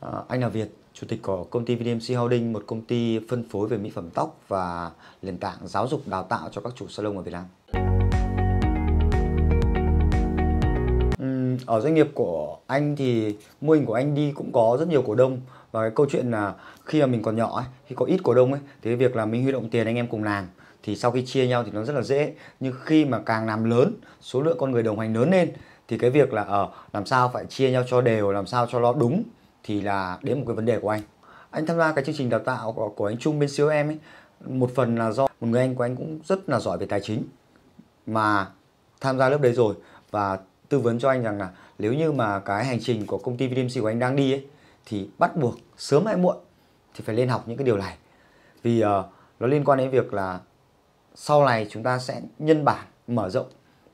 Ờ, anh là Việt, chủ tịch của công ty VDMC Holding, một công ty phân phối về mỹ phẩm tóc và nền tảng giáo dục đào tạo cho các chủ salon ở Việt Nam. ở doanh nghiệp của anh thì mô hình của anh đi cũng có rất nhiều cổ đông và cái câu chuyện là khi mà mình còn nhỏ ấy, khi có ít cổ đông ấy thì cái việc là mình huy động tiền anh em cùng làm thì sau khi chia nhau thì nó rất là dễ nhưng khi mà càng làm lớn số lượng con người đồng hành lớn lên thì cái việc là ở ờ, uh, làm sao phải chia nhau cho đều làm sao cho nó đúng thì là đến một cái vấn đề của anh anh tham gia cái chương trình đào tạo của, của anh Trung bên siêu em ấy một phần là do một người anh của anh cũng rất là giỏi về tài chính mà tham gia lớp đấy rồi và tư vấn cho anh rằng là nếu như mà cái hành trình của công ty VDMC của anh đang đi ấy thì bắt buộc sớm hay muộn thì phải lên học những cái điều này vì uh, nó liên quan đến việc là sau này chúng ta sẽ nhân bản mở rộng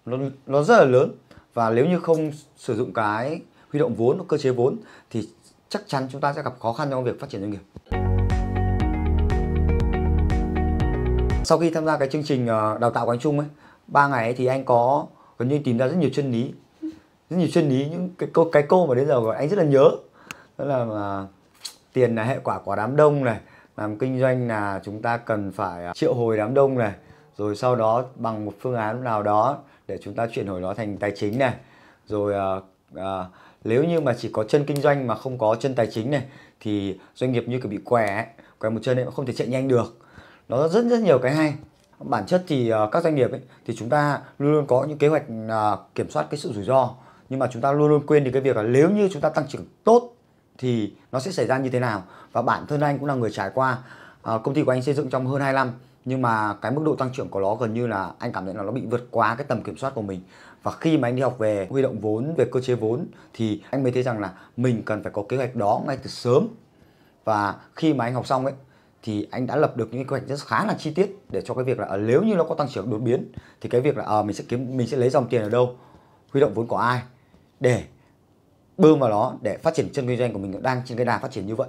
nó, nó rất là lớn và nếu như không sử dụng cái huy động vốn cơ chế vốn thì chắc chắn chúng ta sẽ gặp khó khăn trong việc phát triển doanh nghiệp sau khi tham gia cái chương trình ờ, đào tạo của anh Trung ấy ba ngày ấy thì anh có gần như tìm ra rất nhiều chân lý rất nhiều chân lý những cái câu cái câu mà đến giờ anh rất là nhớ đó là mà ờ, tiền là hệ quả của đám đông này làm kinh doanh là chúng ta cần phải ờ, triệu hồi đám đông này rồi sau đó bằng một phương án nào đó để chúng ta chuyển đổi nó thành tài chính này rồi à, nếu như mà chỉ có chân kinh doanh mà không có chân tài chính này thì doanh nghiệp như kiểu bị què què một chân ấy không thể chạy nhanh được nó rất rất nhiều cái hay bản chất thì uh, các doanh nghiệp ấy, thì chúng ta luôn luôn có những kế hoạch uh, kiểm soát cái sự rủi ro nhưng mà chúng ta luôn luôn quên đi cái việc là nếu như chúng ta tăng trưởng tốt thì nó sẽ xảy ra như thế nào và bản thân anh cũng là người trải qua uh, công ty của anh xây dựng trong hơn 2 năm nhưng mà cái mức độ tăng trưởng của nó gần như là anh cảm thấy là nó bị vượt quá cái tầm kiểm soát của mình và khi mà anh đi học về huy động vốn về cơ chế vốn thì anh mới thấy rằng là mình cần phải có kế hoạch đó ngay từ sớm và khi mà anh học xong ấy thì anh đã lập được những kế hoạch rất khá là chi tiết để cho cái việc là à, nếu như nó có tăng trưởng đột biến thì cái việc là à, mình sẽ kiếm mình sẽ lấy dòng tiền ở đâu huy động vốn của ai để bơm vào nó để phát triển chân kinh doanh của mình đang trên cái đà phát triển như vậy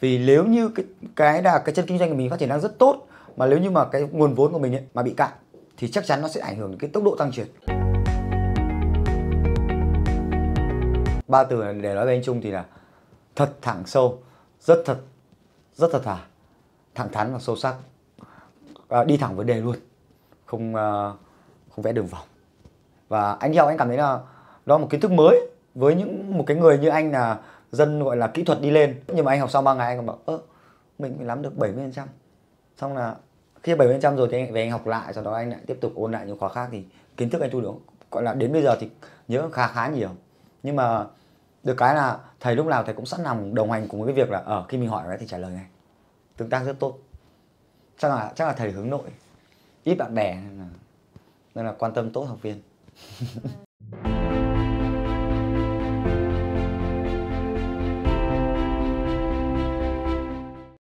vì nếu như cái cái là cái chân kinh doanh của mình phát triển đang rất tốt mà nếu như mà cái nguồn vốn của mình ấy, mà bị cạn thì chắc chắn nó sẽ ảnh hưởng đến cái tốc độ tăng trưởng ba từ để nói với anh Trung thì là thật thẳng sâu rất thật rất thật thà thẳng thắn và sâu sắc à, đi thẳng vấn đề luôn không à, không vẽ đường vòng và anh theo anh cảm thấy là đó là một kiến thức mới với những một cái người như anh là dân gọi là kỹ thuật đi lên nhưng mà anh học sau 3 ngày anh còn bảo ơ mình làm được 70% xong là khi 70 trăm rồi thì anh về anh học lại sau đó anh lại tiếp tục ôn lại những khóa khác thì kiến thức anh thu được gọi là đến bây giờ thì nhớ khá khá nhiều nhưng mà được cái là thầy lúc nào thầy cũng sẵn lòng đồng hành cùng với cái việc là ở ờ, khi mình hỏi cái thì trả lời ngay tương tác rất tốt chắc là chắc là thầy hướng nội ít bạn bè nên là, nên là quan tâm tốt học viên ờ.